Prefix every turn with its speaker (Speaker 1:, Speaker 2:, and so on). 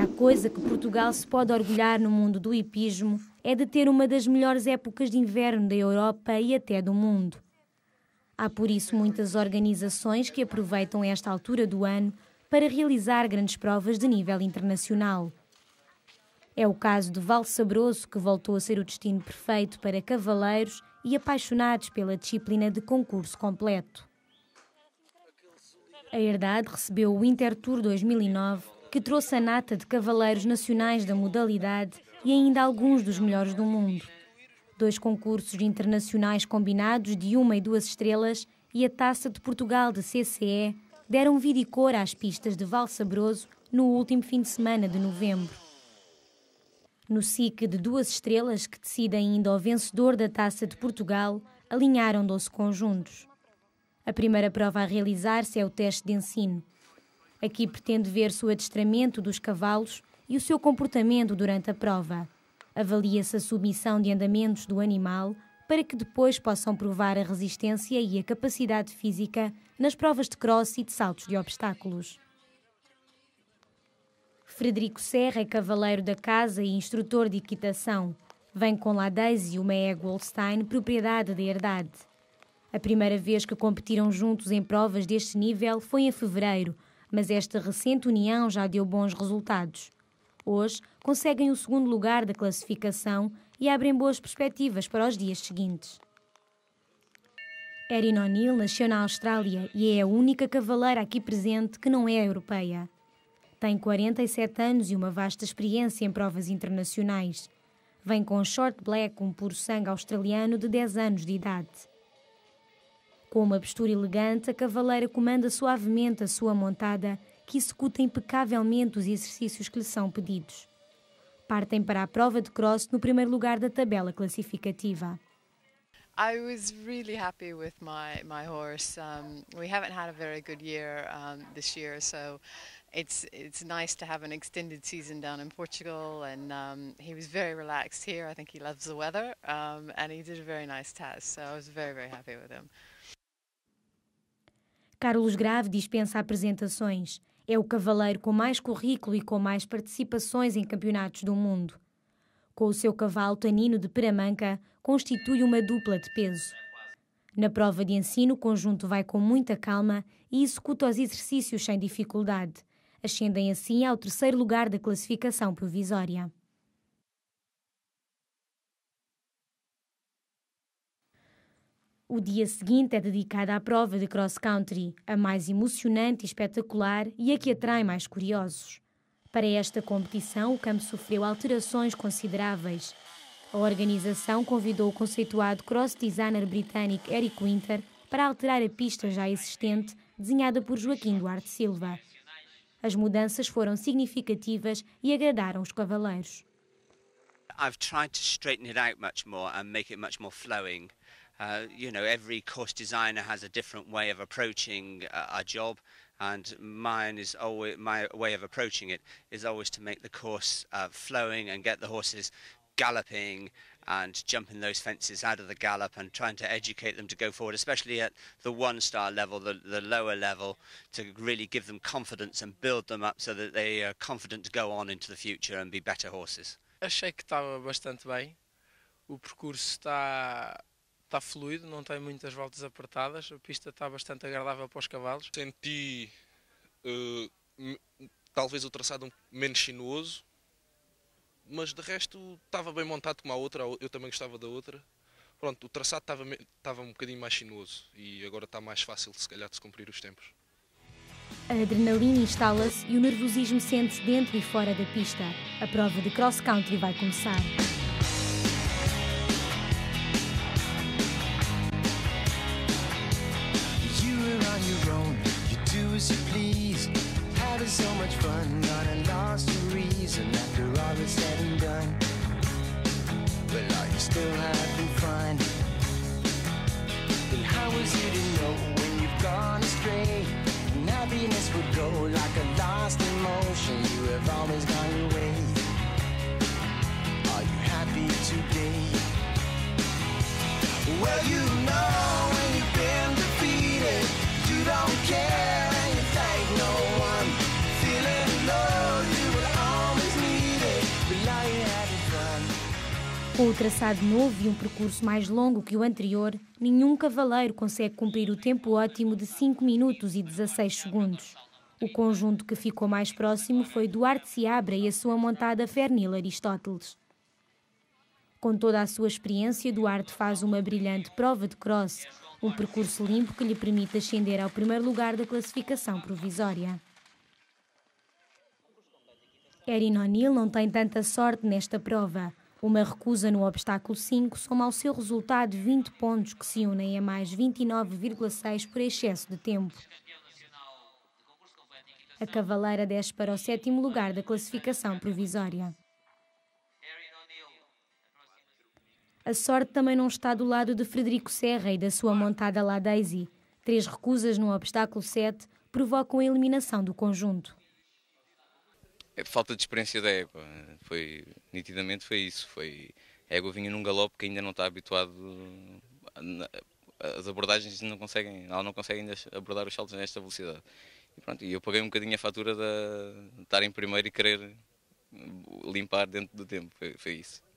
Speaker 1: a coisa que Portugal se pode orgulhar no mundo do hipismo é de ter uma das melhores épocas de inverno da Europa e até do mundo. Há por isso muitas organizações que aproveitam esta altura do ano para realizar grandes provas de nível internacional. É o caso de Val Sabroso, que voltou a ser o destino perfeito para cavaleiros e apaixonados pela disciplina de concurso completo. A Herdade recebeu o Intertour Tour 2009 que trouxe a nata de cavaleiros nacionais da modalidade e ainda alguns dos melhores do mundo. Dois concursos internacionais combinados de uma e duas estrelas e a Taça de Portugal de CCE deram vida e cor às pistas de Val Sabroso no último fim de semana de novembro. No SIC de duas estrelas, que decide ainda o vencedor da Taça de Portugal, alinharam 12 conjuntos. A primeira prova a realizar-se é o teste de ensino. Aqui pretende ver-se o adestramento dos cavalos e o seu comportamento durante a prova. Avalia-se a submissão de andamentos do animal para que depois possam provar a resistência e a capacidade física nas provas de cross e de saltos de obstáculos. Frederico Serra é cavaleiro da casa e instrutor de equitação. Vem com La Daisy uma égua Holstein, propriedade da Herdade. A primeira vez que competiram juntos em provas deste nível foi em fevereiro, mas esta recente união já deu bons resultados. Hoje, conseguem o segundo lugar da classificação e abrem boas perspectivas para os dias seguintes. Erin O'Neill nasceu na Austrália e é a única cavaleira aqui presente que não é europeia. Tem 47 anos e uma vasta experiência em provas internacionais. Vem com short black, um puro sangue australiano de 10 anos de idade. Com uma postura elegante, a cavaleira comanda suavemente a sua montada, que executa impecavelmente os exercícios que lhe são pedidos. Partem para a prova de cross no primeiro lugar da tabela classificativa. I was really happy with my my horse. Um, we haven't had a very good year um, this year, so it's it's nice to have an extended season down in Portugal. And um, he was very relaxed here. I think he loves the weather, and he did a very nice test. So I was very very happy with him. Carlos Grave dispensa apresentações. É o cavaleiro com mais currículo e com mais participações em campeonatos do mundo. Com o seu cavalo Tanino de Peramanca, constitui uma dupla de peso. Na prova de ensino, o conjunto vai com muita calma e executa os exercícios sem dificuldade. Ascendem assim ao terceiro lugar da classificação provisória. O dia seguinte é dedicado à prova de cross-country, a mais emocionante e espetacular e a que atrai mais curiosos. Para esta competição, o campo sofreu alterações consideráveis. A organização convidou o conceituado cross-designer britânico Eric Winter para alterar a pista já existente, desenhada por Joaquim Duarte Silva. As mudanças foram significativas e agradaram os cavaleiros. I've tried to straighten it out much more and make it much more flowing. uh, you know, every course designer has a different way of approaching uh, a job, and mine is always my way of approaching it is always to make the course uh, flowing and get the horses galloping and jumping those fences out of the gallop and trying to educate them to go forward, especially at the one star level, the, the lower level, to really give them confidence and build them up so that they are confident to go on into the future and be better horses. Achei que estava bastante bem. O percurso está está fluido, não tem muitas voltas apertadas, a pista está bastante agradável para os cavalos. Senti uh, talvez o traçado menos sinuoso, mas de resto estava bem montado como a outra, eu também gostava da outra. Pronto, o traçado estava, estava um bocadinho mais sinuoso e agora está mais fácil, se calhar, de se cumprir os tempos. A adrenalina instala-se e o nervosismo sente-se dentro e fora da pista. A prova de cross-country vai começar. so much fun, got to lost your reason after all is said and done. But are you still having fun? Then how was you to know when you've gone astray? And happiness would go like a lost emotion, you have always gone your way. Are you happy today? Well, you know. Com o traçado novo e um percurso mais longo que o anterior, nenhum cavaleiro consegue cumprir o tempo ótimo de 5 minutos e 16 segundos. O conjunto que ficou mais próximo foi Duarte Seabra e a sua montada Fernil Aristóteles. Com toda a sua experiência, Duarte faz uma brilhante prova de cross, um percurso limpo que lhe permite ascender ao primeiro lugar da classificação provisória. Erin O'Neill não tem tanta sorte nesta prova. Uma recusa no obstáculo 5 soma ao seu resultado 20 pontos que se unem a mais 29,6 por excesso de tempo. A Cavaleira desce para o sétimo lugar da classificação provisória. A sorte também não está do lado de Frederico Serra e da sua montada lá Daisy. Três recusas no obstáculo 7 provocam a eliminação do conjunto. É falta de experiência da égua. Foi, nitidamente foi isso. Foi, a égua vinha num galope que ainda não está habituado. as abordagens não conseguem, ela não consegue ainda abordar os saltos nesta velocidade. E pronto, eu paguei um bocadinho a fatura de estar em primeiro e querer limpar dentro do tempo. foi, foi isso.